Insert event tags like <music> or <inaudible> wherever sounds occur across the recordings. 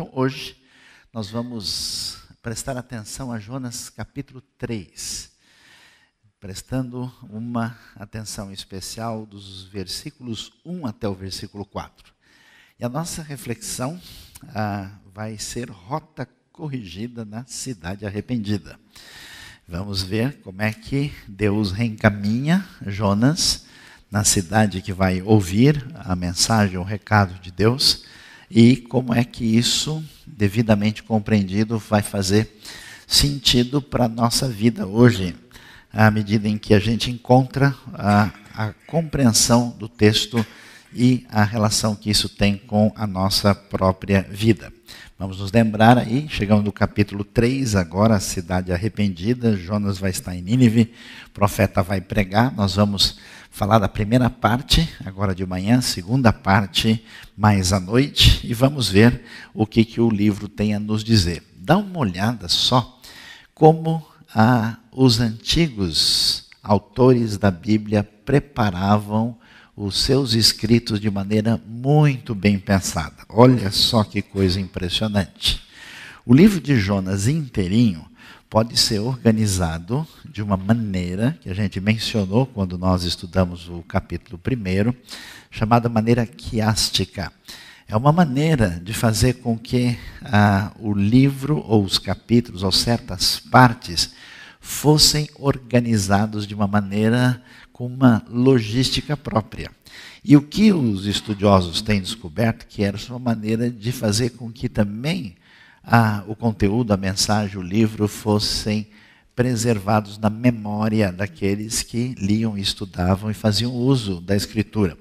Então, hoje, nós vamos prestar atenção a Jonas capítulo 3, prestando uma atenção especial dos versículos 1 até o versículo 4. E a nossa reflexão ah, vai ser rota corrigida na cidade arrependida. Vamos ver como é que Deus reencaminha Jonas na cidade que vai ouvir a mensagem, o recado de Deus e como é que isso, devidamente compreendido, vai fazer sentido para a nossa vida hoje, à medida em que a gente encontra a, a compreensão do texto e a relação que isso tem com a nossa própria vida. Vamos nos lembrar aí, chegamos no capítulo 3, agora a cidade arrependida, Jonas vai estar em Nínive, o profeta vai pregar, nós vamos falar da primeira parte, agora de manhã, segunda parte, mais à noite, e vamos ver o que, que o livro tem a nos dizer. Dá uma olhada só como ah, os antigos autores da Bíblia preparavam os seus escritos de maneira muito bem pensada. Olha só que coisa impressionante. O livro de Jonas inteirinho pode ser organizado de uma maneira que a gente mencionou quando nós estudamos o capítulo 1, chamada maneira quiástica. É uma maneira de fazer com que ah, o livro ou os capítulos ou certas partes fossem organizados de uma maneira com uma logística própria. E o que os estudiosos têm descoberto que era uma maneira de fazer com que também a, o conteúdo, a mensagem, o livro fossem preservados na memória daqueles que liam, estudavam e faziam uso da escritura.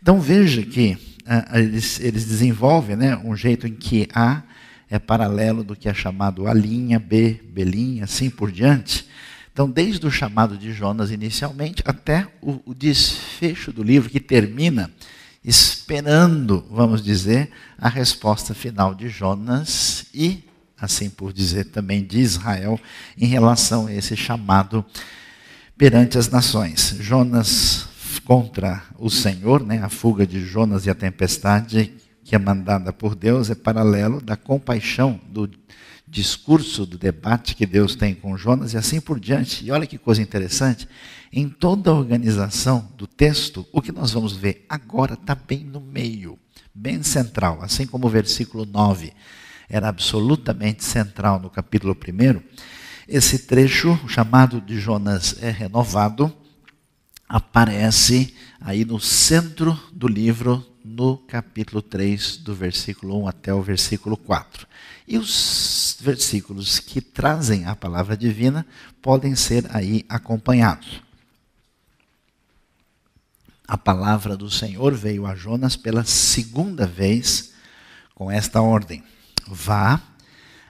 Então veja que eles, eles, desenvolvem né, um jeito em que A é paralelo do que é chamado A linha, B, B linha, assim por diante. Então, desde o chamado de Jonas inicialmente até o, o desfecho do livro, que termina esperando, vamos dizer, a resposta final de Jonas e, assim por dizer, também de Israel em relação a esse chamado perante as nações. Jonas contra o Senhor, né? a fuga de Jonas e a tempestade que é mandada por Deus é paralelo da compaixão do discurso, do debate que Deus tem com Jonas e assim por diante. E olha que coisa interessante, em toda a organização do texto, o que nós vamos ver agora está bem no meio, bem central, assim como o versículo 9 era absolutamente central no capítulo 1. Esse trecho, chamado de Jonas é renovado, aparece aí no centro do livro no capítulo 3, do versículo 1 até o versículo 4. E os versículos que trazem a palavra divina podem ser aí acompanhados. A palavra do Senhor veio a Jonas pela segunda vez com esta ordem: Vá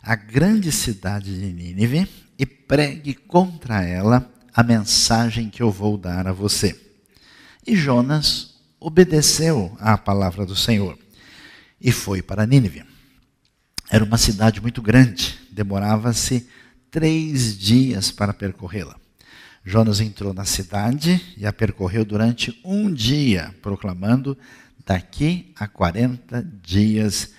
à grande cidade de Nínive e pregue contra ela a mensagem que eu vou dar a você. E Jonas obedeceu à palavra do Senhor e foi para Nínive. Era uma cidade muito grande, demorava-se três dias para percorrê-la. Jonas entrou na cidade e a percorreu durante um dia, proclamando: daqui a 40 dias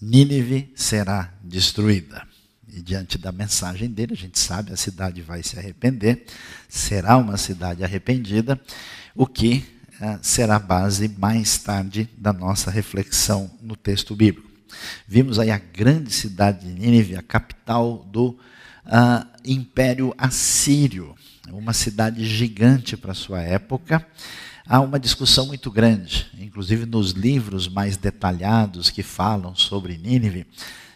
Nínive será destruída. E diante da mensagem dele, a gente sabe a cidade vai se arrepender, será uma cidade arrependida, o que é, será a base mais tarde da nossa reflexão no texto bíblico. Vimos aí a grande cidade de Nínive, a capital do uh, Império Assírio, uma cidade gigante para sua época. Há uma discussão muito grande, inclusive nos livros mais detalhados que falam sobre Nínive,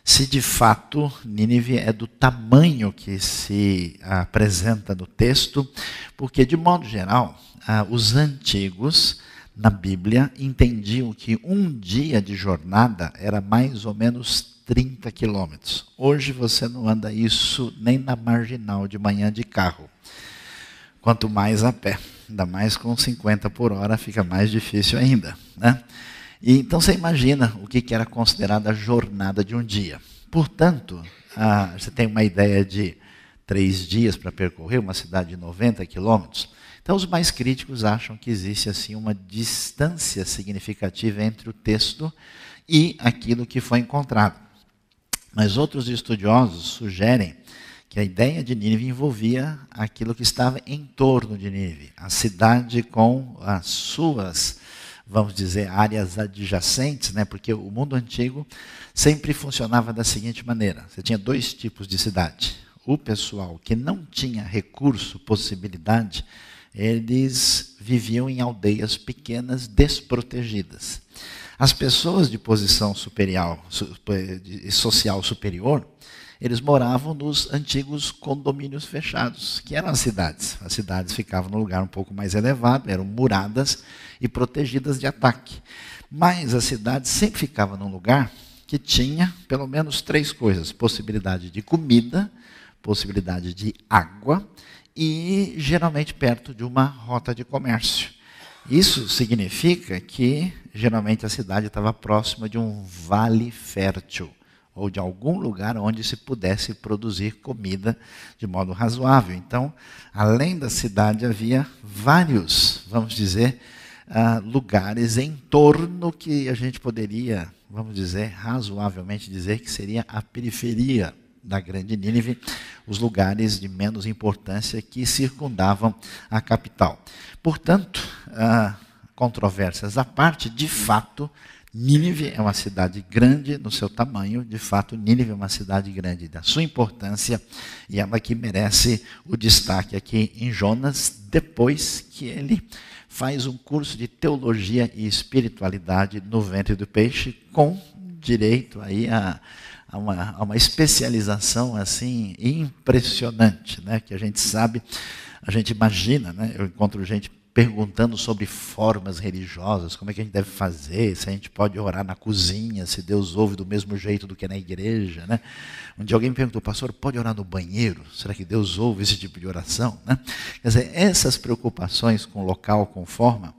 se de fato Nínive é do tamanho que se ah, apresenta no texto, porque de modo geral ah, os antigos na Bíblia entendiam que um dia de jornada era mais ou menos 30 quilômetros. Hoje você não anda isso nem na marginal de manhã de carro. Quanto mais a pé, ainda mais com 50 por hora, fica mais difícil ainda. Né? E, então você imagina o que, que era considerada a jornada de um dia. Portanto, ah, você tem uma ideia de três dias para percorrer uma cidade de 90 quilômetros então, os mais críticos acham que existe assim uma distância significativa entre o texto e aquilo que foi encontrado. Mas outros estudiosos sugerem que a ideia de Nínive envolvia aquilo que estava em torno de Nínive, a cidade com as suas, vamos dizer, áreas adjacentes, né? porque o mundo antigo sempre funcionava da seguinte maneira: você tinha dois tipos de cidade. O pessoal que não tinha recurso, possibilidade eles viviam em aldeias pequenas, desprotegidas. As pessoas de posição superior, social superior, eles moravam nos antigos condomínios fechados, que eram as cidades. As cidades ficavam num lugar um pouco mais elevado, eram muradas e protegidas de ataque. Mas a cidade sempre ficava num lugar que tinha pelo menos três coisas: possibilidade de comida, possibilidade de água e geralmente perto de uma rota de comércio. Isso significa que geralmente a cidade estava próxima de um vale fértil ou de algum lugar onde se pudesse produzir comida de modo razoável. Então, além da cidade, havia vários, vamos dizer, uh, lugares em torno que a gente poderia, vamos dizer, razoavelmente dizer que seria a periferia da grande Nínive, os lugares de menos importância que circundavam a capital. Portanto, ah, controvérsias à parte, de fato, Nínive é uma cidade grande no seu tamanho, de fato, Nínive é uma cidade grande da sua importância e ela que merece o destaque aqui em Jonas, depois que ele faz um curso de teologia e espiritualidade no ventre do peixe, com direito aí a a uma, a uma especialização assim impressionante, né? que a gente sabe, a gente imagina, né? eu encontro gente perguntando sobre formas religiosas, como é que a gente deve fazer, se a gente pode orar na cozinha, se Deus ouve do mesmo jeito do que na igreja, né? Um dia alguém me perguntou, pastor, pode orar no banheiro? Será que Deus ouve esse tipo de oração? Né? Quer dizer, essas preocupações com local, com forma,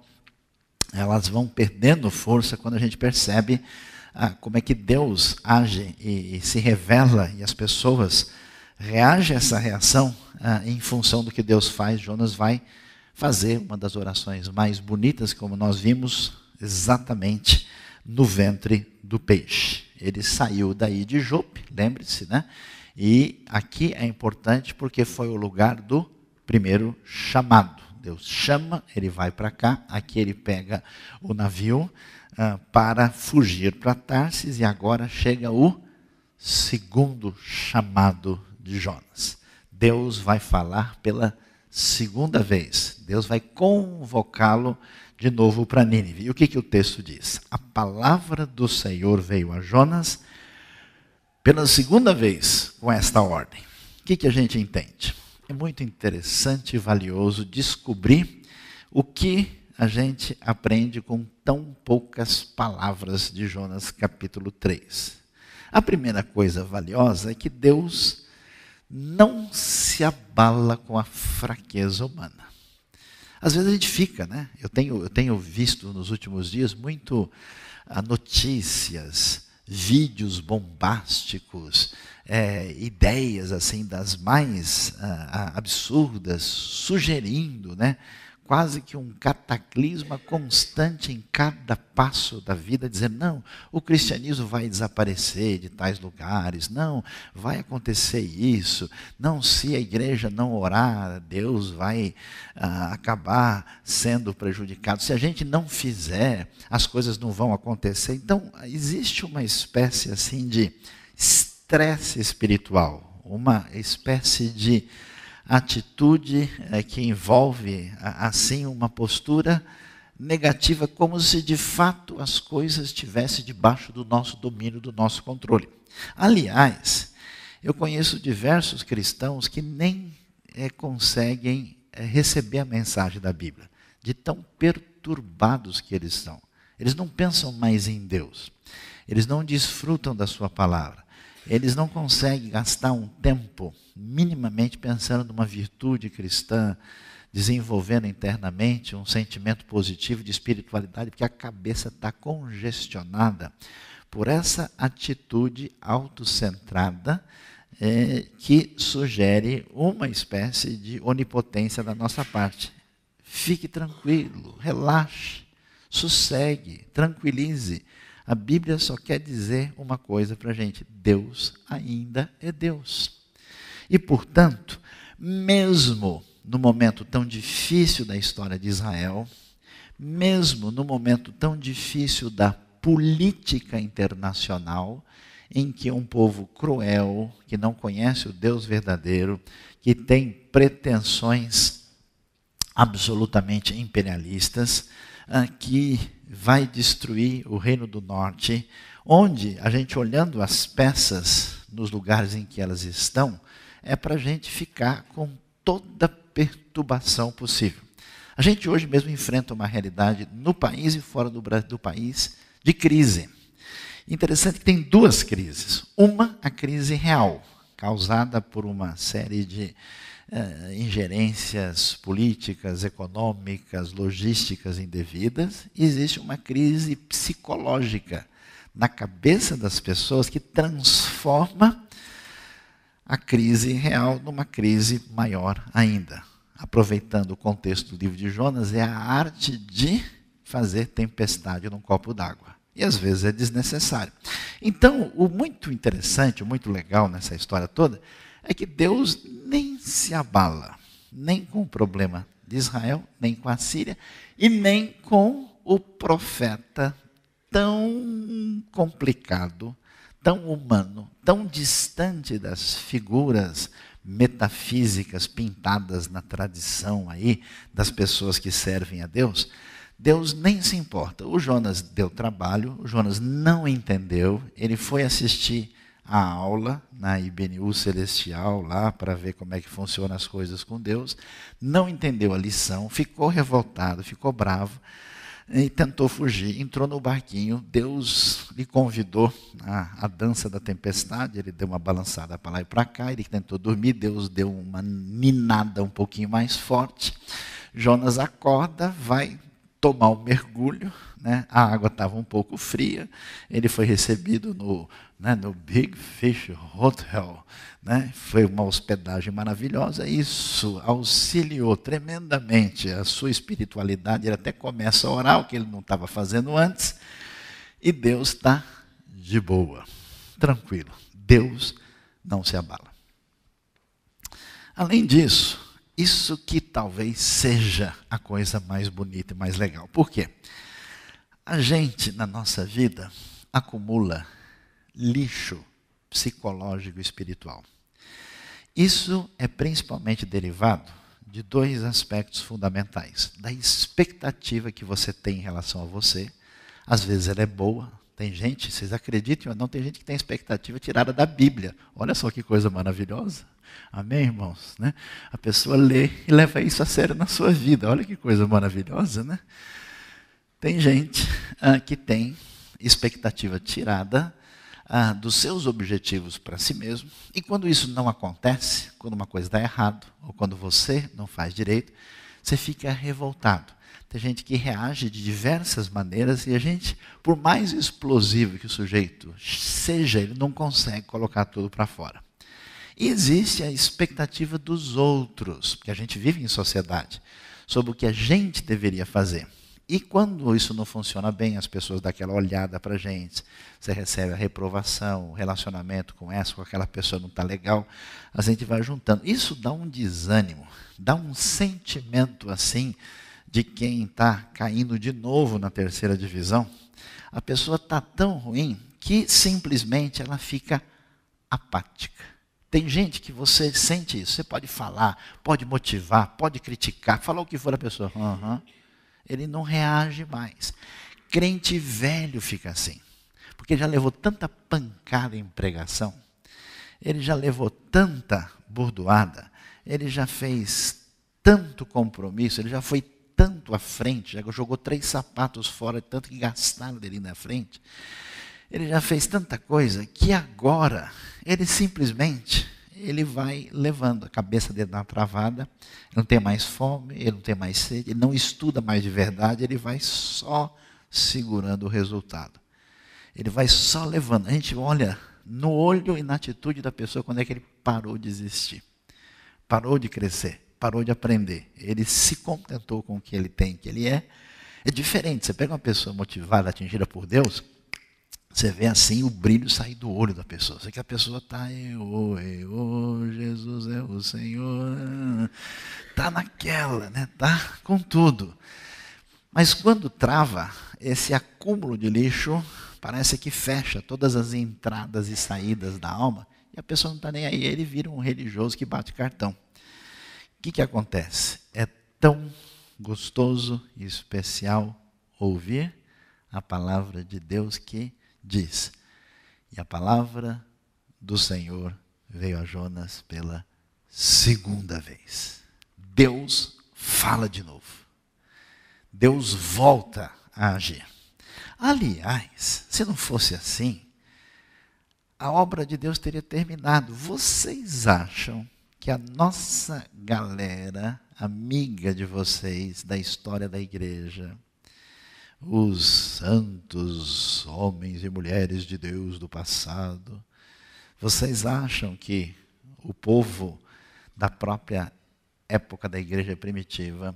elas vão perdendo força quando a gente percebe ah, como é que Deus age e, e, se revela e as pessoas reagem a essa reação ah, em função do que Deus faz. Jonas vai fazer uma das orações mais bonitas, como nós vimos, exatamente no ventre do peixe. Ele saiu daí de Jope, lembre-se, né? E aqui é importante porque foi o lugar do primeiro chamado. Deus chama, ele vai para cá, aqui ele pega o navio ah, para fugir para Tarsis e agora chega o segundo chamado de Jonas. Deus vai falar pela segunda vez. Deus vai convocá-lo de novo para Nínive. E o que, que o texto diz? A palavra do Senhor veio a Jonas pela segunda vez com esta ordem. O que, que a gente entende? É muito interessante e valioso descobrir o que a gente aprende com tão poucas palavras de Jonas capítulo 3. A primeira coisa valiosa é que Deus não se abala com a fraqueza humana. Às vezes a gente fica, né? Eu tenho, eu tenho visto nos últimos dias muito ah, notícias, vídeos bombásticos, é, ideias assim das mais ah, ah, absurdas, sugerindo, né? quase que um cataclisma constante em cada passo da vida, dizendo: não, o cristianismo vai desaparecer de tais lugares, não, vai acontecer isso, não, se a igreja não orar, Deus vai ah, acabar sendo prejudicado, se a gente não fizer, as coisas não vão acontecer. Então, existe uma espécie assim de estresse espiritual, uma espécie de atitude é, que envolve, assim, uma postura negativa, como se de fato as coisas estivessem debaixo do nosso domínio, do nosso controle. Aliás, eu conheço diversos cristãos que nem é, conseguem é, receber a mensagem da Bíblia, de tão perturbados que eles são. Eles não pensam mais em Deus, eles não desfrutam da Sua palavra, eles não conseguem gastar um tempo minimamente pensando numa virtude cristã, desenvolvendo internamente um sentimento positivo de espiritualidade, porque a cabeça está congestionada por essa atitude autocentrada é, que sugere uma espécie de onipotência da nossa parte. Fique tranquilo, relaxe, sossegue, tranquilize. A Bíblia só quer dizer uma coisa para a gente: Deus ainda é Deus. E, portanto, mesmo no momento tão difícil da história de Israel, mesmo no momento tão difícil da política internacional, em que um povo cruel, que não conhece o Deus verdadeiro, que tem pretensões absolutamente imperialistas, ah, que vai destruir o Reino do Norte, onde a gente olhando as peças nos lugares em que elas estão, é para a gente ficar com toda perturbação possível. A gente hoje mesmo enfrenta uma realidade no país e fora do, do país de crise. Interessante que tem duas crises. Uma, a crise real, causada por uma série de eh, ingerências políticas, econômicas, logísticas indevidas. E existe uma crise psicológica na cabeça das pessoas que transforma a crise real numa crise maior ainda. Aproveitando o contexto do livro de Jonas, é a arte de fazer tempestade num copo d'água. E às vezes é desnecessário. Então, o muito interessante, o muito legal nessa história toda, é que Deus nem se abala, nem com o problema de Israel, nem com a Síria, e nem com o profeta tão complicado tão humano, tão distante das figuras metafísicas pintadas na tradição aí das pessoas que servem a Deus, Deus nem se importa. O Jonas deu trabalho, o Jonas não entendeu, ele foi assistir a aula na IBNU Celestial lá para ver como é que funcionam as coisas com Deus, não entendeu a lição, ficou revoltado, ficou bravo e tentou fugir. Entrou no barquinho, Deus lhe convidou a, dança da tempestade, ele deu uma balançada para lá e para cá, ele tentou dormir, Deus deu uma ninada um pouquinho mais forte. Jonas acorda, vai tomar um mergulho, né? a água estava um pouco fria, ele foi recebido no, né, no Big Fish Hotel, né? Foi uma hospedagem maravilhosa. Isso auxiliou tremendamente a sua espiritualidade. Ele até começa a orar, o que ele não estava fazendo antes. E Deus está de boa, tranquilo. Deus não se abala. Além disso, isso que talvez seja a coisa mais bonita e mais legal. Por quê? A gente, na nossa vida, acumula lixo psicológico e espiritual. Isso é principalmente derivado de dois aspectos fundamentais: da expectativa que você tem em relação a você. Às vezes ela é boa, tem gente, vocês acreditam? ou não, tem gente que tem expectativa tirada da Bíblia. Olha só que coisa maravilhosa. Amém, irmãos? Né? A pessoa lê e leva isso a sério na sua vida. Olha que coisa maravilhosa, né? Tem gente ah, que tem expectativa tirada ah, dos seus objetivos para si mesmo. E quando isso não acontece, quando uma coisa dá errado, ou quando você não faz direito, você fica revoltado. Tem gente que reage de diversas maneiras e a gente, por mais explosivo que o sujeito seja, ele não consegue colocar tudo para fora. E existe a expectativa dos outros, porque a gente vive em sociedade, sobre o que a gente deveria fazer. E quando isso não funciona bem, as pessoas dão aquela olhada para a gente, você recebe a reprovação, o relacionamento com essa, com aquela pessoa não está legal, a gente vai juntando. Isso dá um desânimo, dá um sentimento assim de quem está caindo de novo na terceira divisão. A pessoa está tão ruim que simplesmente ela fica apática. Tem gente que você sente isso. Você pode falar, pode motivar, pode criticar, falar o que for a pessoa. Uhum ele não reage mais. Crente velho fica assim, porque já levou tanta pancada em pregação, ele já levou tanta burdoada, ele já fez tanto compromisso, ele já foi tanto à frente, já jogou três sapatos fora, tanto que gastaram dele na frente. Ele já fez tanta coisa que agora ele simplesmente ele vai levando. A cabeça dele dá travada, ele não tem mais fome, ele não tem mais sede, ele não estuda mais de verdade, ele vai só segurando o resultado. Ele vai só levando. A gente olha no olho e na atitude da pessoa quando é que ele parou de existir, parou de crescer, parou de aprender. Ele se contentou com o que ele tem, que ele é. É diferente. Você pega uma pessoa motivada, atingida por Deus, você vê assim o brilho sair do olho da pessoa. Você que a pessoa está, eu, eu, Jesus é o Senhor. Está naquela, né? Está com tudo. Mas quando trava, esse acúmulo de lixo parece que fecha todas as entradas e saídas da alma e a pessoa não está nem aí. Ele vira um religioso que bate cartão. O que, que acontece? É tão gostoso e especial ouvir a palavra de Deus que diz: E a palavra do Senhor veio a Jonas pela segunda vez. Deus fala de novo. Deus volta a agir. Aliás, se não fosse assim, a obra de Deus teria terminado. Vocês acham que a nossa galera, amiga de vocês, da história da igreja, os santos, homens e mulheres de Deus do passado. Vocês acham que o povo da própria época da igreja primitiva,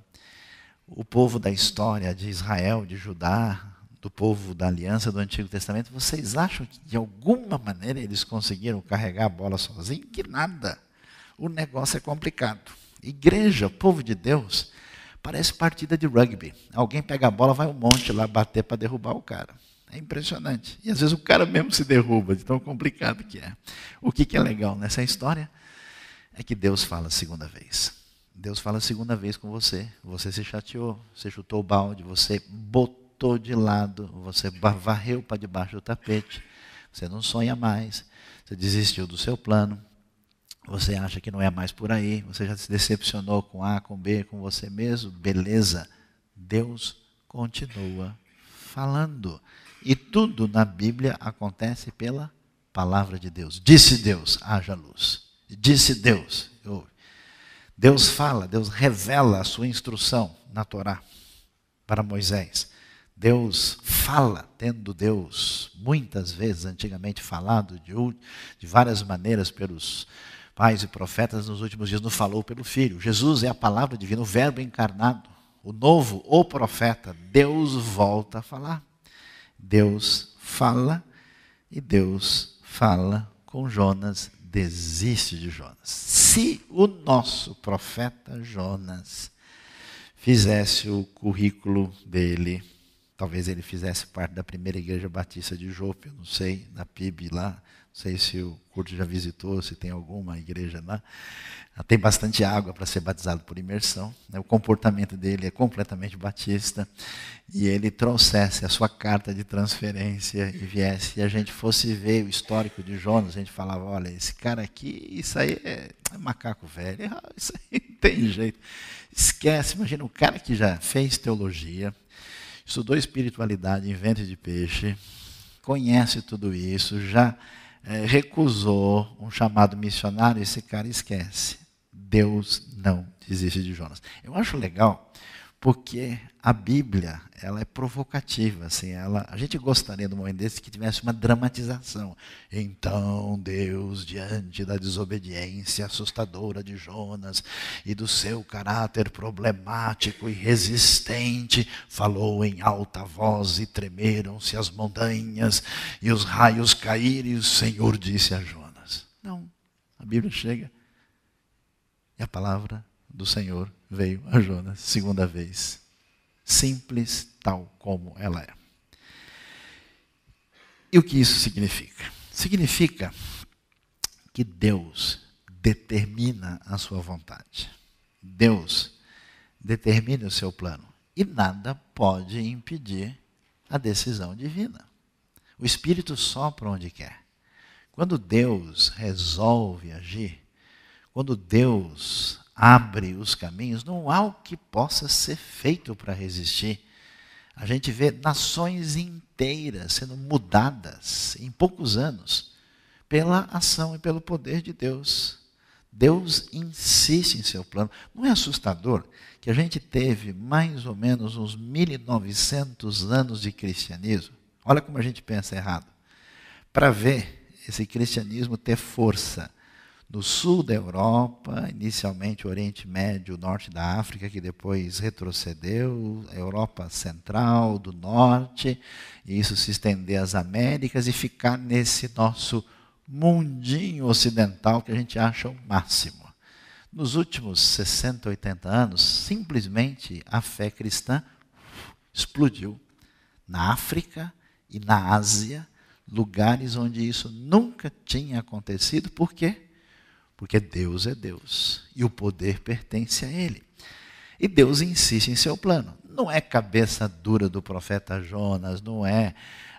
o povo da história de Israel, de Judá, do povo da aliança do Antigo Testamento, vocês acham que de alguma maneira eles conseguiram carregar a bola sozinhos? Que nada. O negócio é complicado. Igreja, povo de Deus, parece partida de rugby. Alguém pega a bola, vai um monte lá bater para derrubar o cara. É impressionante. E às vezes o cara mesmo se derruba, de tão complicado que é. O que, que é legal nessa história é que Deus fala a segunda vez. Deus fala a segunda vez com você. Você se chateou, você chutou o balde, você botou de lado, você varreu para debaixo do tapete, você não sonha mais, você desistiu do seu plano, você acha que não é mais por aí, você já se decepcionou com A, com B, com você mesmo. Beleza, Deus continua falando. E tudo na Bíblia acontece pela palavra de Deus. Disse Deus: haja luz. Disse Deus: Deus fala, Deus revela a sua instrução na Torá para Moisés. Deus fala, tendo Deus muitas vezes antigamente falado de, de várias maneiras pelos pais e profetas nos últimos dias, não falou pelo Filho. Jesus é a palavra divina, o Verbo encarnado, o novo, o profeta. Deus volta a falar. Deus fala e Deus fala com Jonas, desiste de Jonas. Se o nosso profeta Jonas fizesse o currículo dele, talvez ele fizesse parte da primeira igreja batista de Jope, eu não sei, na PIB lá sei se o Curto já visitou, se tem alguma igreja lá. Ah, tem bastante água para ser batizado por imersão. Né? O comportamento dele é completamente batista. E ele trouxesse a sua carta de transferência e viesse e a gente fosse ver o histórico de Jonas, a gente falava: olha, esse cara aqui, isso aí é, é macaco velho, <laughs> ah, isso aí não tem jeito. Esquece, imagina um cara que já fez teologia, estudou espiritualidade inventa de peixe, conhece tudo isso, já é, recusou um chamado missionário, esse cara esquece. Deus não desiste de Jonas. Eu acho legal porque a Bíblia ela é provocativa, assim, ela, a gente gostaria do momento desse que tivesse uma dramatização. Então Deus, diante da desobediência assustadora de Jonas e do seu caráter problemático e resistente, falou em alta voz e tremeram-se as montanhas e os raios caíram e o Senhor disse a Jonas. Não, a Bíblia chega e a palavra do Senhor veio a Jonas segunda vez. Simples, tal como ela é. E o que isso significa? Significa que Deus determina a sua vontade. Deus determina o seu plano. E nada pode impedir a decisão divina. O Espírito sopra onde quer. Quando Deus resolve agir, quando Deus abre os caminhos, não há o que possa ser feito para resistir. A gente vê nações inteiras sendo mudadas em poucos anos pela ação e pelo poder de Deus. Deus insiste em seu plano. Não é assustador que a gente teve mais ou menos uns 1900 anos de cristianismo? Olha como a gente pensa errado. Para ver esse cristianismo ter força no sul da Europa, inicialmente o Oriente Médio, o norte da África, que depois retrocedeu, Europa Central, do Norte, e isso se estender às Américas e ficar nesse nosso mundinho ocidental que a gente acha o máximo. Nos últimos 60, 80 anos, simplesmente a fé cristã explodiu na África e na Ásia, lugares onde isso nunca tinha acontecido, por quê? Porque Deus é Deus e o poder pertence a Ele. E Deus insiste em seu plano. Não é cabeça dura do profeta Jonas, não é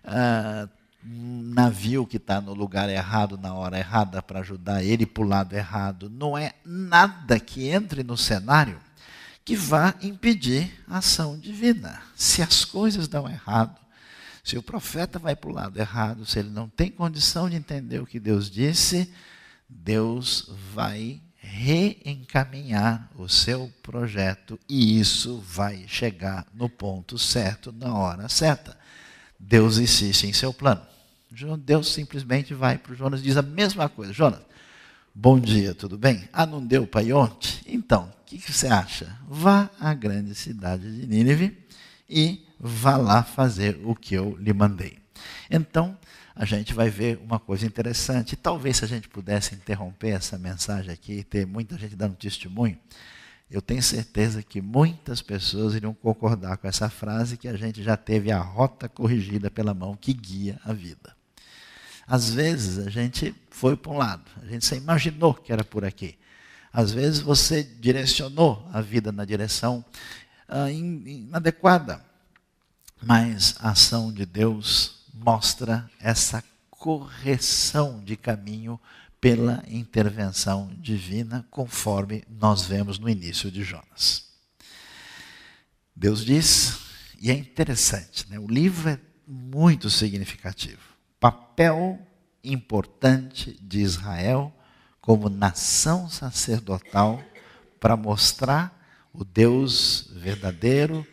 ah, navio que está no lugar errado, na hora errada, para ajudar ele para o lado errado. Não é nada que entre no cenário que vá impedir a ação divina. Se as coisas dão errado, se o profeta vai para o lado errado, se ele não tem condição de entender o que Deus disse, Deus vai reencaminhar o seu projeto e isso vai chegar no ponto certo, na hora certa. Deus insiste em seu plano. Deus simplesmente vai para o Jonas e diz a mesma coisa: Jonas, bom dia, tudo bem? Ah, não deu para ontem? Então, o que, que você acha? Vá à grande cidade de Nínive e vá lá fazer o que eu lhe mandei. Então, a gente vai ver uma coisa interessante. E talvez se a gente pudesse interromper essa mensagem aqui, e ter muita gente dando testemunho, eu tenho certeza que muitas pessoas iriam concordar com essa frase que a gente já teve a rota corrigida pela mão que guia a vida. Às vezes a gente foi para um lado, a gente só imaginou que era por aqui. Às vezes você direcionou a vida na direção uh, inadequada, mas a ação de Deus mostra essa correção de caminho pela intervenção divina, conforme nós vemos no início de Jonas. Deus diz, e é interessante, né? o livro é muito significativo. Papel importante de Israel como nação sacerdotal para mostrar o Deus verdadeiro,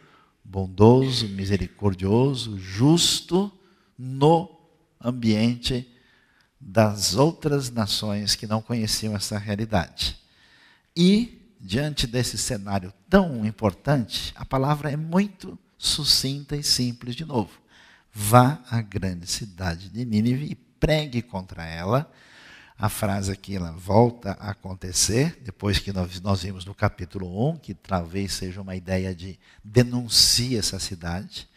bondoso, misericordioso, justo no ambiente das outras nações que não conheciam essa realidade. E, diante desse cenário tão importante, a palavra é muito sucinta e simples de novo. Vá à grande cidade de Nínive e pregue contra ela. A frase aqui ela volta a acontecer, depois que nós, nós vimos no capítulo 1, que talvez seja uma ideia de denuncia essa cidade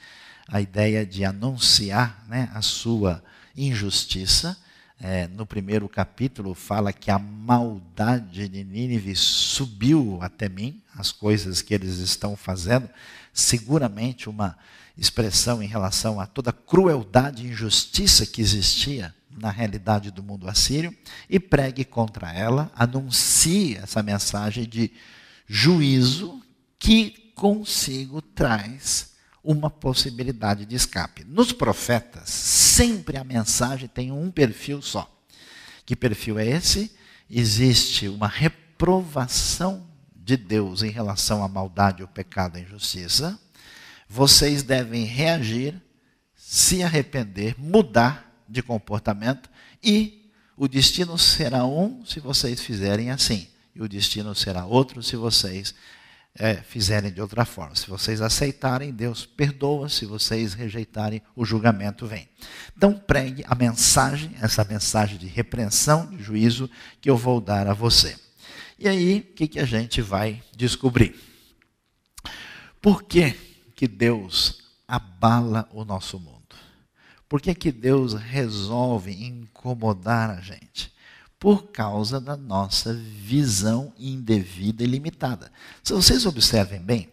a ideia de anunciar né, a sua injustiça. É, no primeiro capítulo fala que a maldade de Nínive subiu até mim, as coisas que eles estão fazendo, seguramente uma expressão em relação a toda a crueldade e injustiça que existia na realidade do mundo assírio, e pregue contra ela, anuncie essa mensagem de juízo que consigo traz uma possibilidade de escape. Nos profetas, sempre a mensagem tem um perfil só. Que perfil é esse? Existe uma reprovação de Deus em relação à maldade, o pecado e a injustiça. Vocês devem reagir, se arrepender, mudar de comportamento e o destino será um se vocês fizerem assim, e o destino será outro se vocês é, fizerem de outra forma. Se vocês aceitarem, Deus perdoa. Se vocês rejeitarem, o julgamento vem. Então, pregue a mensagem, essa mensagem de repreensão, de juízo, que eu vou dar a você. E aí, o que, que a gente vai descobrir? Por que, que Deus abala o nosso mundo? Por que, que Deus resolve incomodar a gente? por causa da nossa visão indevida e limitada. Se vocês observem bem,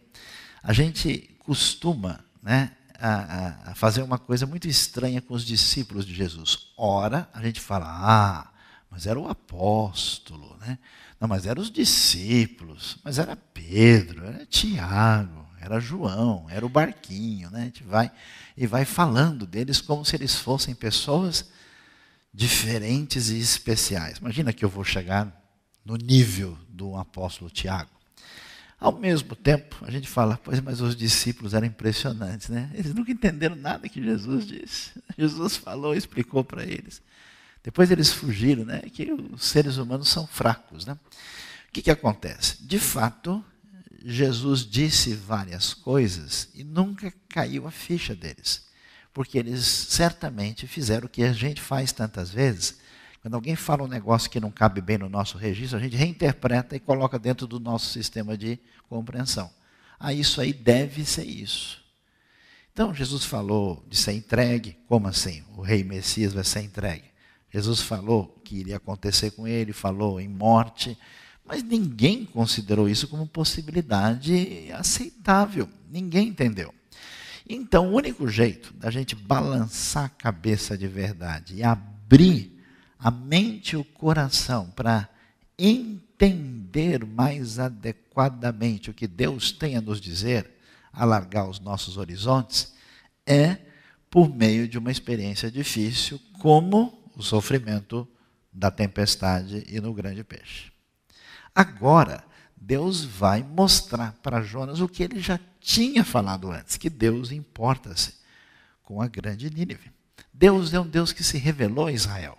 a gente costuma né, a, a fazer uma coisa muito estranha com os discípulos de Jesus. Ora, a gente fala, ah, mas era o apóstolo, né? Não, mas eram os discípulos, mas era Pedro, era Tiago, era João, era o barquinho, né? A gente vai e vai falando deles como se eles fossem pessoas diferentes e especiais. Imagina que eu vou chegar no nível do apóstolo Tiago. Ao mesmo tempo, a gente fala, pois, mas os discípulos eram impressionantes, né? Eles nunca entenderam nada que Jesus disse. <laughs> Jesus falou, explicou para eles. Depois eles fugiram, né? Que os seres humanos são fracos, né? O que, que acontece? De fato, Jesus disse várias coisas e nunca caiu a ficha deles porque eles certamente fizeram o que a gente faz tantas vezes. Quando alguém fala um negócio que não cabe bem no nosso registro, a gente reinterpreta e coloca dentro do nosso sistema de compreensão. Ah, isso aí deve ser isso. Então, Jesus falou de ser entregue. Como assim? O rei Messias vai ser entregue. Jesus falou que iria acontecer com ele, falou em morte. Mas ninguém considerou isso como possibilidade aceitável. Ninguém entendeu. Então, o único jeito da gente balançar a cabeça de verdade e abrir a mente e o coração para entender mais adequadamente o que Deus tem a nos dizer, alargar os nossos horizontes, é por meio de uma experiência difícil, como o sofrimento da tempestade e no grande peixe. Agora, Deus vai mostrar para Jonas o que ele já tinha falado antes, que Deus importa-se com a grande Nínive. Deus é um Deus que se revelou a Israel,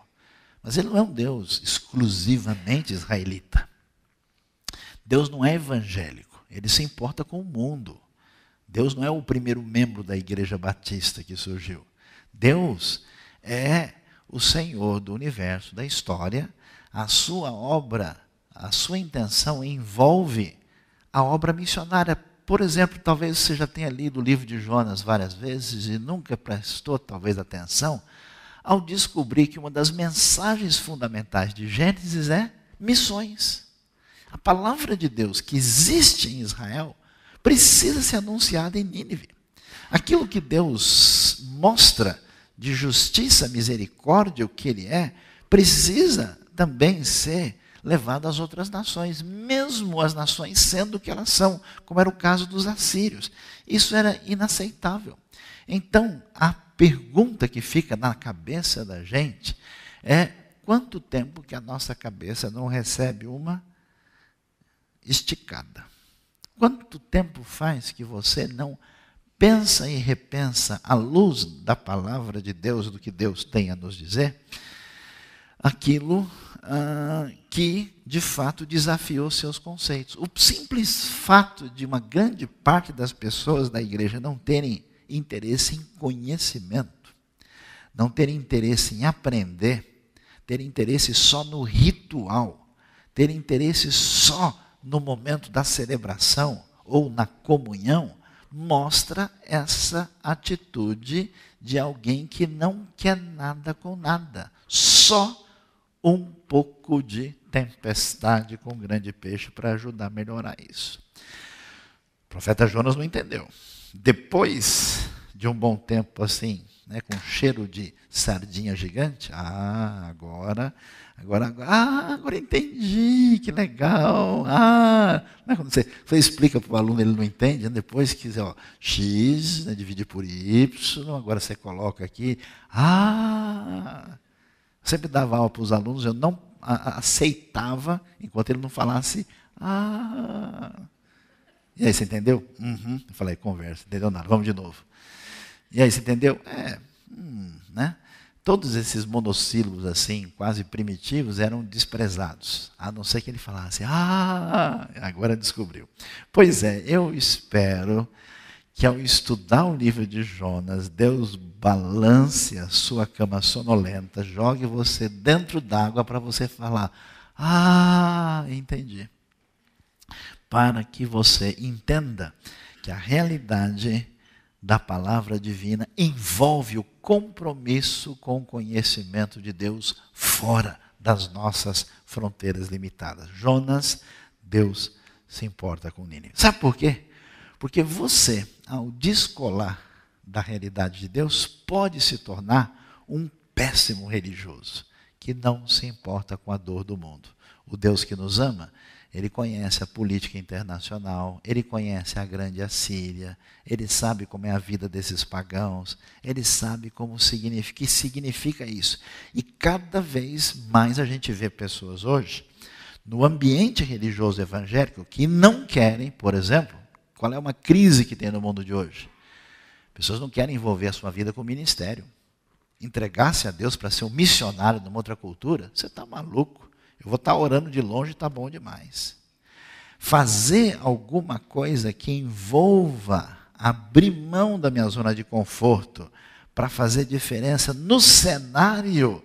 mas ele não é um Deus exclusivamente israelita. Deus não é evangélico, ele se importa com o mundo. Deus não é o primeiro membro da igreja batista que surgiu. Deus é o Senhor do universo, da história. A sua obra, a sua intenção envolve a obra missionária por exemplo, talvez você já tenha lido o livro de Jonas várias vezes e nunca prestou, talvez, atenção ao descobrir que uma das mensagens fundamentais de Gênesis é missões. A palavra de Deus que existe em Israel precisa ser anunciada em Nínive. Aquilo que Deus mostra de justiça, misericórdia, o que Ele é, precisa também ser levado às outras nações, mesmo as nações sendo o que elas são, como era o caso dos assírios. Isso era inaceitável. Então, a pergunta que fica na cabeça da gente é quanto tempo que a nossa cabeça não recebe uma esticada? Quanto tempo faz que você não pensa e repensa à luz da palavra de Deus, do que Deus tem a nos dizer, aquilo ah, que, de fato, desafiou seus conceitos. O simples fato de uma grande parte das pessoas da igreja não terem interesse em conhecimento, não terem interesse em aprender, ter interesse só no ritual, ter interesse só no momento da celebração ou na comunhão, mostra essa atitude de alguém que não quer nada com nada, só um pouco de tempestade com grande peixe para ajudar a melhorar isso. O profeta Jonas não entendeu. Depois de um bom tempo assim, né, com cheiro de sardinha gigante, ah, agora, agora, agora, ah, agora entendi, que legal, ah, é quando você, você explica para o aluno, ele não entende, depois que, ó, x, né, divide por y, agora você coloca aqui, ah, sempre dava aula para os alunos, eu não aceitava enquanto ele não falasse ah. E aí, você entendeu? Uhum. Eu falei, conversa, entendeu nada, vamos de novo. E aí, você entendeu? É, hum, né? Todos esses monossílabos assim, quase primitivos, eram desprezados, a não ser que ele falasse, ah, agora descobriu. Pois é, eu espero que ao estudar o livro de Jonas, Deus balance a sua cama sonolenta, jogue você dentro d'água para você falar: Ah, entendi. Para que você entenda que a realidade da palavra divina envolve o compromisso com o conhecimento de Deus fora das nossas fronteiras limitadas. Jonas, Deus se importa com Nínive. Sabe por quê? Porque você, ao descolar da realidade de Deus, pode se tornar um péssimo religioso que não se importa com a dor do mundo. O Deus que nos ama, ele conhece a política internacional, ele conhece a grande Assíria, ele sabe como é a vida desses pagãos, ele sabe como significa, que significa isso. E cada vez mais a gente vê pessoas hoje no ambiente religioso evangélico que não querem, por exemplo, qual é uma crise que tem no mundo de hoje? Pessoas não querem envolver a sua vida com o ministério. Entregar-se a Deus para ser um missionário numa outra cultura, você está maluco. Eu vou estar tá orando de longe, está bom demais. Fazer alguma coisa que envolva abrir mão da minha zona de conforto para fazer diferença no cenário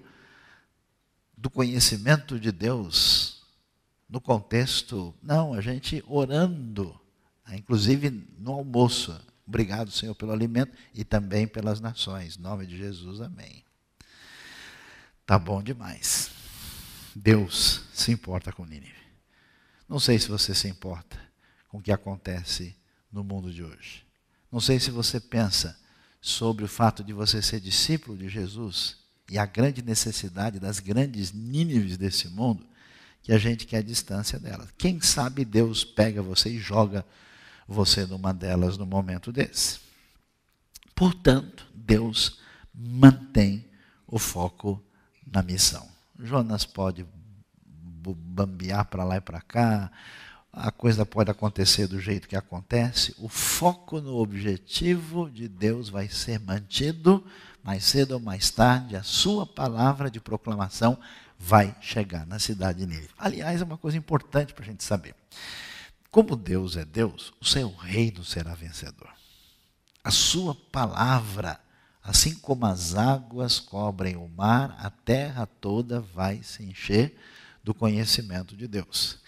do conhecimento de Deus, no contexto, não, a gente orando né? inclusive no almoço. Obrigado, Senhor, pelo alimento e também pelas nações. Em nome de Jesus, amém. Tá bom demais. Deus se importa com Nínive. Não sei se você se importa com o que acontece no mundo de hoje. Não sei se você pensa sobre o fato de você ser discípulo de Jesus e a grande necessidade das grandes Nínives desse mundo, que a gente quer a distância delas. Quem sabe Deus pega você e joga você numa delas no momento desse. Portanto, Deus mantém o foco na missão. Jonas pode bambear para lá e para cá, a coisa pode acontecer do jeito que acontece, o foco no objetivo de Deus vai ser mantido, mais cedo ou mais tarde, a sua palavra de proclamação vai chegar na cidade de Aliás, é uma coisa importante para a gente saber. Como Deus é Deus, o seu reino será vencedor. A sua palavra, assim como as águas cobrem o mar, a terra toda vai se encher do conhecimento de Deus.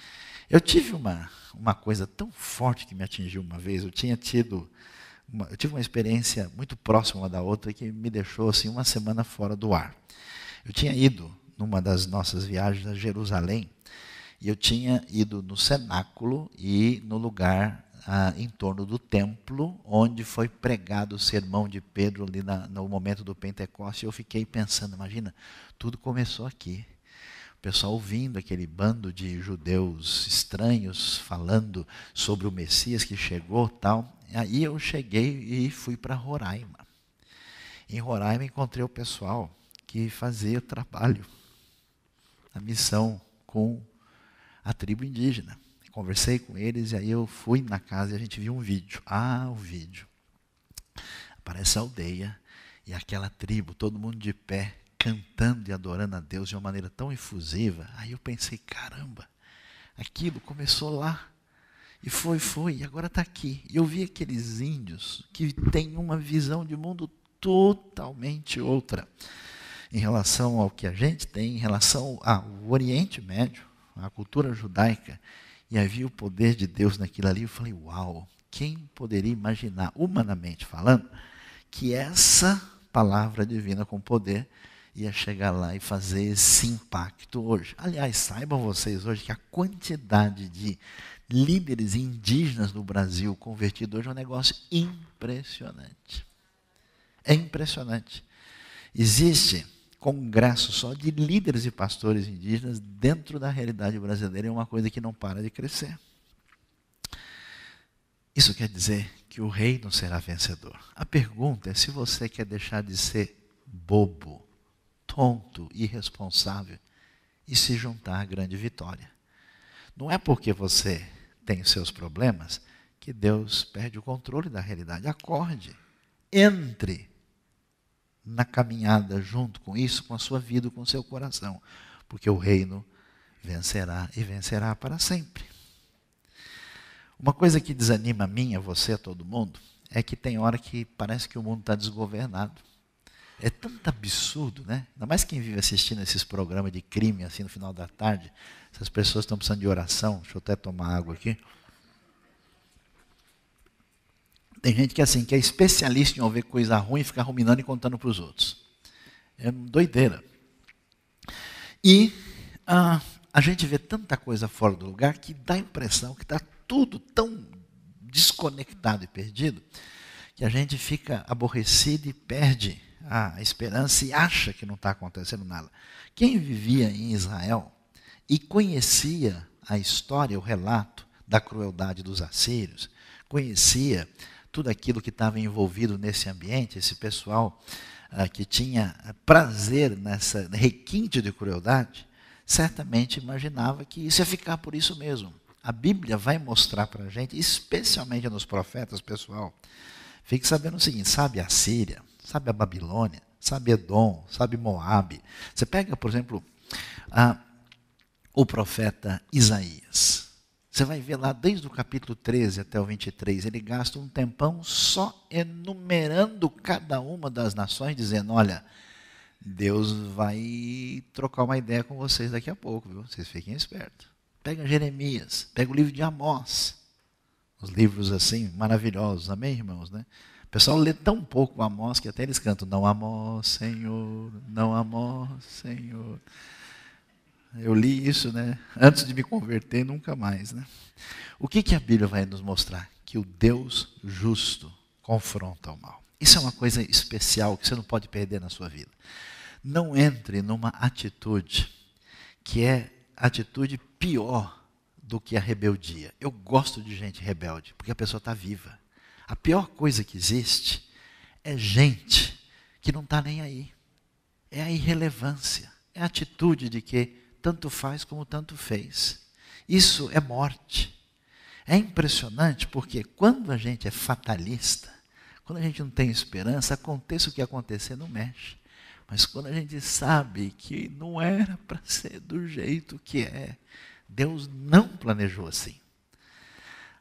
Eu tive uma, uma coisa tão forte que me atingiu uma vez. Eu tinha tido uma, eu tive uma experiência muito próxima da outra que me deixou assim uma semana fora do ar. Eu tinha ido numa das nossas viagens a Jerusalém e eu tinha ido no cenáculo e no lugar ah, em torno do templo, onde foi pregado o sermão de Pedro ali na, no momento do Pentecostes Eu fiquei pensando, imagina, tudo começou aqui. O pessoal ouvindo aquele bando de judeus estranhos falando sobre o Messias que chegou, tal. Aí eu cheguei e fui para Roraima. Em Roraima encontrei o pessoal que fazia o trabalho, a missão com a tribo indígena. Conversei com eles e aí eu fui na casa e a gente viu um vídeo. Ah, o vídeo. Aparece a aldeia e aquela tribo, todo mundo de pé, cantando e adorando a Deus de uma maneira tão efusiva. Aí eu pensei, caramba, aquilo começou lá. E foi, foi, e agora está aqui. E eu vi aqueles índios que têm uma visão de mundo totalmente outra em relação ao que a gente tem, em relação ao Oriente Médio a cultura judaica, e havia o poder de Deus naquilo ali, eu falei, uau, quem poderia imaginar, humanamente falando, que essa palavra divina com poder ia chegar lá e fazer esse impacto hoje. Aliás, saibam vocês hoje que a quantidade de líderes indígenas no Brasil convertidos hoje é um negócio impressionante. É impressionante. Existe congresso só de líderes e pastores indígenas dentro da realidade brasileira é uma coisa que não para de crescer. Isso quer dizer que o rei não será vencedor. A pergunta é se você quer deixar de ser bobo, tonto, irresponsável e se juntar à grande vitória. Não é porque você tem os seus problemas que Deus perde o controle da realidade. Acorde, entre na caminhada junto com isso, com a sua vida, com o seu coração, porque o reino vencerá e vencerá para sempre. Uma coisa que desanima a mim, a você, a todo mundo, é que tem hora que parece que o mundo está desgovernado. É tanto absurdo, né? Ainda mais quem vive assistindo esses programas de crime, assim, no final da tarde. Essas pessoas estão precisando de oração. Deixa eu até tomar água aqui. Tem gente que é assim, que é especialista em ouvir coisa ruim e ficar ruminando e contando para os outros. É doideira. E ah, a gente vê tanta coisa fora do lugar que dá a impressão que está tudo tão desconectado e perdido que a gente fica aborrecido e perde a esperança e acha que não está acontecendo nada. Quem vivia em Israel e conhecia a história, o relato da crueldade dos assírios, conhecia tudo aquilo que estava envolvido nesse ambiente, esse pessoal ah, que tinha prazer nessa requinte de crueldade, certamente imaginava que isso ia ficar por isso mesmo. A Bíblia vai mostrar para a gente, especialmente nos profetas, pessoal, fique sabendo o seguinte: sabe a Síria, sabe a Babilônia, sabe Edom, sabe Moabe. Você pega, por exemplo, o profeta Isaías. Você vai ver lá desde o capítulo 13 até o 23, ele gasta um tempão só enumerando cada uma das nações, dizendo: olha, Deus vai trocar uma ideia com vocês daqui a pouco, viu? Vocês fiquem espertos. Pega Jeremias, pega o livro de Amós. Os livros assim, maravilhosos, amém, irmãos, né? O pessoal lê tão pouco Amós que até eles cantam: Não Amós, Senhor, não Amós, Senhor. Eu li isso, né? Antes de me converter, nunca mais, né? O que, que a Bíblia vai nos mostrar? Que o Deus justo confronta o mal. Isso é uma coisa especial que você não pode perder na sua vida. Não entre numa atitude que é atitude pior do que a rebeldia. Eu gosto de gente rebelde, porque a pessoa está viva. A pior coisa que existe é gente que não está nem aí. É a irrelevância, é a atitude de que tanto faz como tanto fez. Isso é morte. É impressionante porque quando a gente é fatalista, quando a gente não tem esperança, aconteça o que acontecer, não mexe. Mas quando a gente sabe que não era para ser do jeito que é, Deus não planejou assim.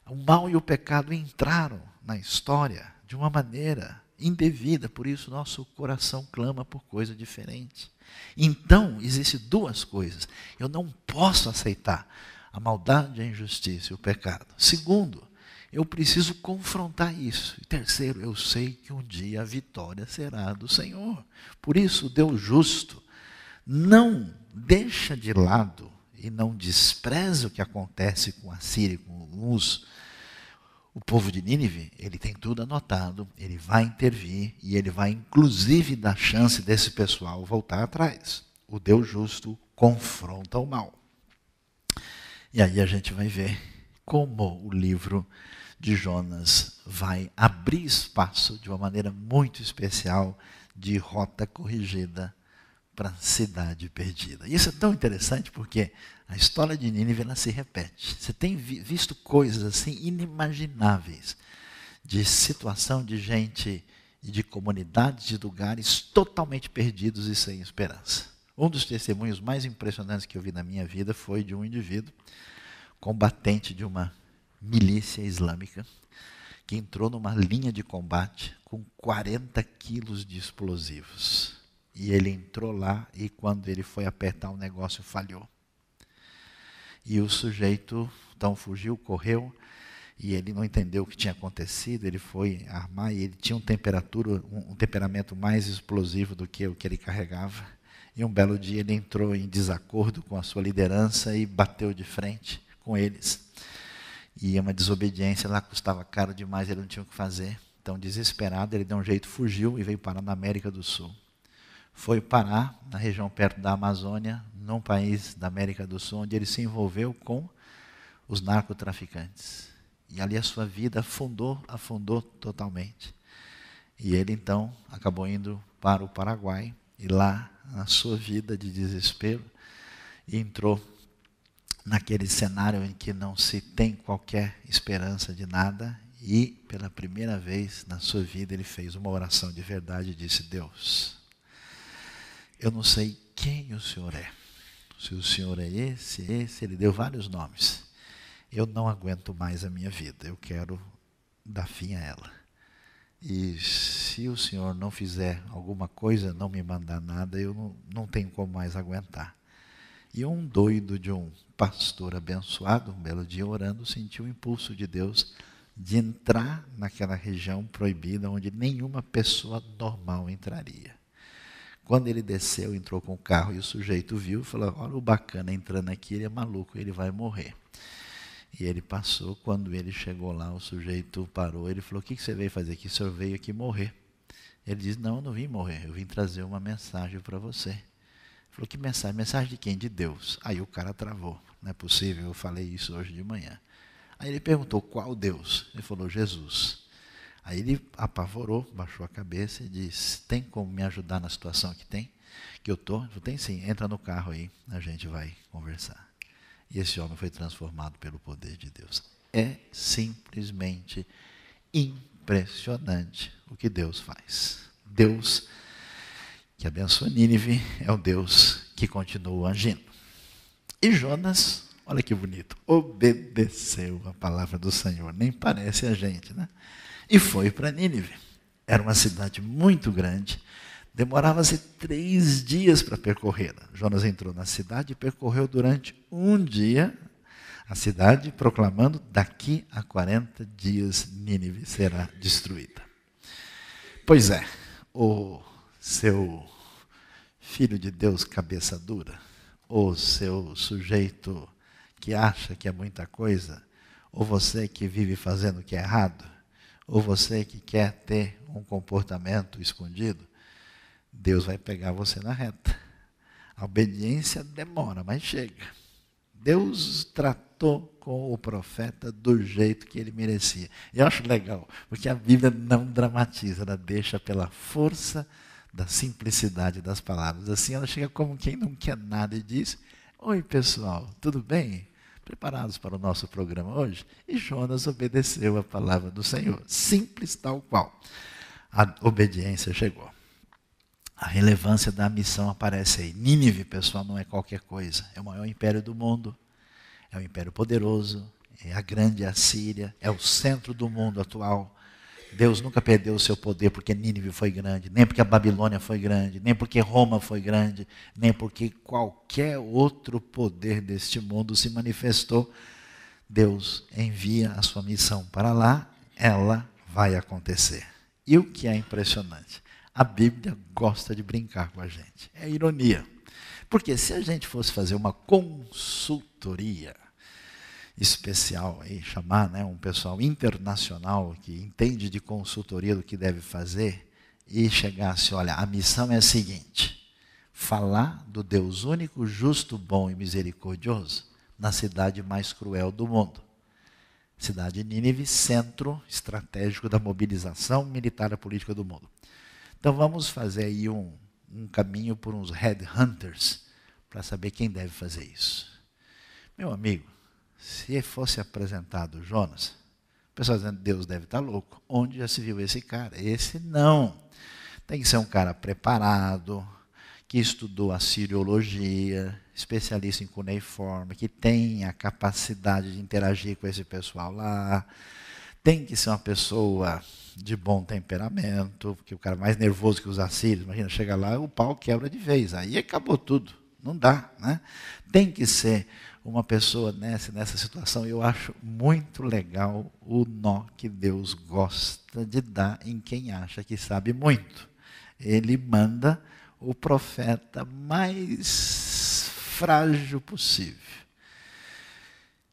O mal e o pecado entraram na história de uma maneira indevida, por isso nosso coração clama por coisa diferente. Então, existem duas coisas. Eu não posso aceitar a maldade, a injustiça e o pecado. Segundo, eu preciso confrontar isso. E terceiro, eu sei que um dia a vitória será do Senhor. Por isso, Deus justo não deixa de lado e não despreza o que acontece com a Síria e com os o povo de Nínive, ele tem tudo anotado, ele vai intervir e ele vai inclusive dar chance desse pessoal voltar atrás. O Deus justo confronta o mal. E aí a gente vai ver como o livro de Jonas vai abrir espaço de uma maneira muito especial de rota corrigida para a cidade perdida. Isso é tão interessante porque a história de Nínive ela se repete. Você tem visto coisas assim inimagináveis de situação de gente e de comunidades, de lugares totalmente perdidos e sem esperança. Um dos testemunhos mais impressionantes que eu vi na minha vida foi de um indivíduo, combatente de uma milícia islâmica, que entrou numa linha de combate com 40 quilos de explosivos. E ele entrou lá e quando ele foi apertar o um negócio falhou. E o sujeito então fugiu, correu, e ele não entendeu o que tinha acontecido, ele foi armar, e ele tinha um, temperatura, um, um temperamento mais explosivo do que o que ele carregava. E um belo dia ele entrou em desacordo com a sua liderança e bateu de frente com eles. E uma desobediência lá custava caro demais, ele não tinha o que fazer. Então, desesperado, ele deu um jeito, fugiu e veio parar na América do Sul foi parar na região perto da Amazônia, num país da América do Sul, onde ele se envolveu com os narcotraficantes. E ali a sua vida afundou, afundou totalmente. E ele então acabou indo para o Paraguai e lá na sua vida de desespero entrou naquele cenário em que não se tem qualquer esperança de nada e pela primeira vez na sua vida ele fez uma oração de verdade e disse: Deus, eu não sei quem o Senhor é. Se o Senhor é esse, esse, ele deu vários nomes. Eu não aguento mais a minha vida, eu quero dar fim a ela. E se o Senhor não fizer alguma coisa, não me mandar nada, eu não, não tenho como mais aguentar. E um doido de um pastor abençoado, um belo dia orando, sentiu o impulso de Deus de entrar naquela região proibida onde nenhuma pessoa normal entraria. Quando ele desceu, entrou com o carro e o sujeito viu e falou: Olha o bacana entrando aqui, ele é maluco, ele vai morrer. E ele passou. Quando ele chegou lá, o sujeito parou. Ele falou: O que você veio fazer aqui? O senhor veio aqui morrer. Ele disse: Não, eu não vim morrer. Eu vim trazer uma mensagem para você. Ele falou: Que mensagem? Mensagem de quem? De Deus. Aí o cara travou. Não é possível, eu falei isso hoje de manhã. Aí ele perguntou: Qual Deus? Ele falou: Jesus. Aí ele apavorou, baixou a cabeça e disse: Tem como me ajudar na situação que tem? Que eu tô? tem sim, entra no carro aí, a gente vai conversar. E esse homem foi transformado pelo poder de Deus. É simplesmente impressionante o que Deus faz. Deus que abençoa Nínive é o Deus que continua agindo. E Jonas, olha que bonito, obedeceu a palavra do Senhor. Nem parece a gente, né? E foi para Nínive. Era uma cidade muito grande. Demorava-se três dias para percorrê-la. Jonas entrou na cidade e percorreu durante um dia a cidade, proclamando: daqui a 40 dias Nínive será destruída. Pois é, o seu filho de Deus cabeça dura, ou seu sujeito que acha que é muita coisa, ou você que vive fazendo o que é errado, ou você que quer ter um comportamento escondido, Deus vai pegar você na reta. A obediência demora, mas chega. Deus tratou com o profeta do jeito que ele merecia. Eu acho legal, porque a Bíblia não dramatiza, ela deixa pela força da simplicidade das palavras. Assim ela chega como quem não quer nada e diz: Oi, pessoal, tudo bem? Preparados para o nosso programa hoje? E Jonas obedeceu a palavra do Senhor, simples tal qual. A obediência chegou. A relevância da missão aparece aí. Nínive, pessoal, não é qualquer coisa. É o maior império do mundo, é um império poderoso, é a grande Assíria, é o centro do mundo atual Deus nunca perdeu o seu poder porque Nínive foi grande, nem porque a Babilônia foi grande, nem porque Roma foi grande, nem porque qualquer outro poder deste mundo se manifestou. Deus envia a sua missão para lá, ela vai acontecer. E o que é impressionante? A Bíblia gosta de brincar com a gente. É ironia. Porque se a gente fosse fazer uma consultoria especial aí, chamar né, um pessoal internacional que entende de consultoria do que deve fazer e chegasse, olha, a missão é a seguinte: falar do Deus único, justo, bom e misericordioso na cidade mais cruel do mundo. Cidade de Nínive, centro estratégico da mobilização militar e política do mundo. Então vamos fazer aí um, um caminho por uns headhunters para saber quem deve fazer isso. Meu amigo, se fosse apresentado Jonas, o pessoal dizendo, Deus deve estar tá louco. Onde já se viu esse cara? Esse não. Tem que ser um cara preparado, que estudou a siriologia, especialista em cuneiforme, que tem a capacidade de interagir com esse pessoal lá. Tem que ser uma pessoa de bom temperamento, porque o cara é mais nervoso que os assírios, imagina, chega lá, o pau quebra de vez, aí acabou tudo. Não dá, né? Tem que ser uma pessoa nessa, nessa situação. Eu acho muito legal o nó que Deus gosta de dar em quem acha que sabe muito. Ele manda o profeta mais frágil possível,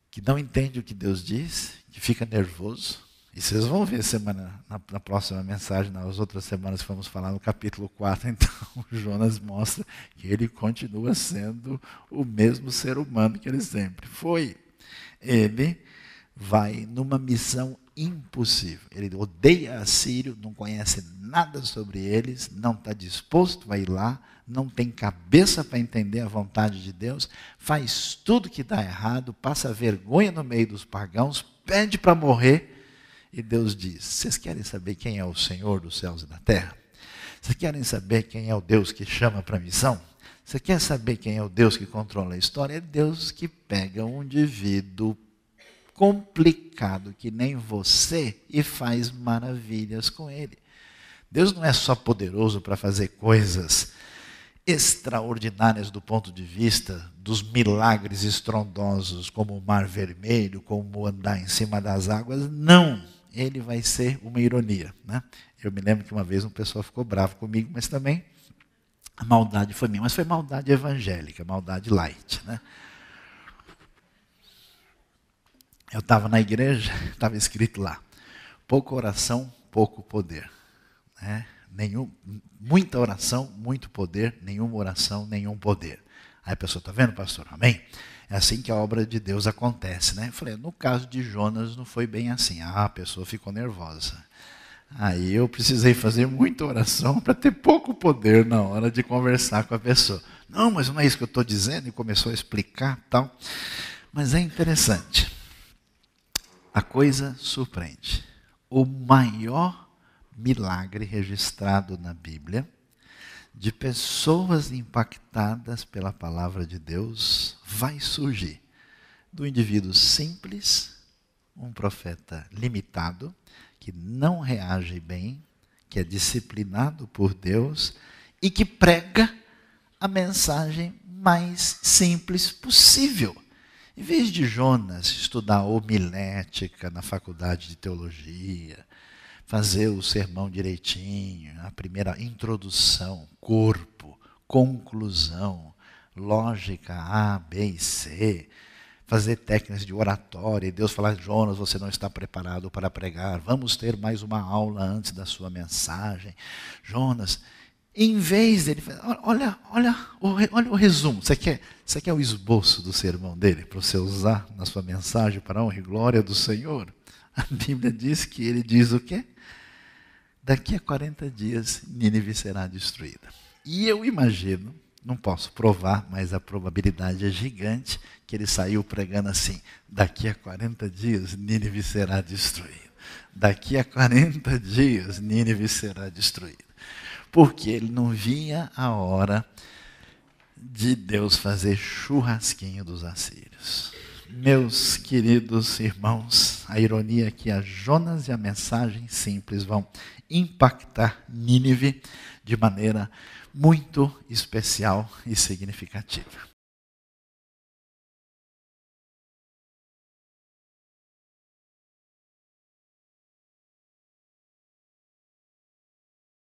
que não entende o que Deus diz, que fica nervoso, e vocês vão ver semana, na, na, próxima mensagem, nas outras semanas que vamos falar no capítulo 4, <laughs> então Jonas mostra que ele continua sendo o mesmo ser humano que ele sempre foi. Ele vai numa missão impossível. Ele odeia Assírio, não conhece nada sobre eles, não está disposto a ir lá, não tem cabeça para entender a vontade de Deus, faz tudo que dá errado, passa vergonha no meio dos pagãos, pede para morrer e Deus diz: Vocês querem saber quem é o Senhor dos céus e da terra? Vocês querem saber quem é o Deus que chama para a missão? Você quer saber quem é o Deus que controla a história? É Deus que pega um indivíduo complicado que nem você e faz maravilhas com ele. Deus não é só poderoso para fazer coisas extraordinárias do ponto de vista dos milagres estrondosos, como o mar vermelho, como andar em cima das águas, não ele vai ser uma ironia. Né? Eu me lembro que uma vez um pessoal ficou bravo comigo, mas também a maldade foi minha. Mas foi maldade evangélica, maldade light. Né? Eu estava na igreja, estava <laughs> escrito lá: pouca oração, pouco poder. Né? Nenhum, muita oração, muito poder, nenhuma oração, nenhum poder. Aí a pessoa, está vendo, pastor? Amém? É assim que a obra de Deus acontece, né? Eu falei, no caso de Jonas não foi bem assim. Ah, a pessoa ficou nervosa. Aí eu precisei fazer muita oração para ter pouco poder na hora de conversar com a pessoa. Não, mas não é isso que eu estou dizendo. E começou a explicar tal. Mas é interessante. A coisa surpreende. O maior milagre registrado na Bíblia de pessoas impactadas pela palavra de Deus vai surgir. Do indivíduo simples, um profeta limitado, que não reage bem, que é disciplinado por Deus e que prega a mensagem mais simples possível. Em vez de Jonas estudar homilética na faculdade de teologia, fazer o sermão direitinho, a primeira introdução, corpo, conclusão, lógica A, B e C, fazer técnicas de oratória e Deus falar: Jonas, você não está preparado para pregar, vamos ter mais uma aula antes da sua mensagem. Jonas, em vez dele, olha, olha, olha o resumo. Você quer, você quer o esboço do sermão dele para você usar na sua mensagem para a honra e glória do Senhor? A Bíblia diz que ele diz o quê? daqui a 40 dias Nínive será destruída. E eu imagino, não posso provar, mas a probabilidade é gigante que ele saiu pregando assim: daqui a 40 dias Nínive será destruída. Daqui a 40 dias Nínive será destruída. Porque ele não via a hora de Deus fazer churrasquinho dos assírios. Meus queridos irmãos, a ironia é que a Jonas e a mensagem simples vão impactar Nínive de maneira muito especial e significativa.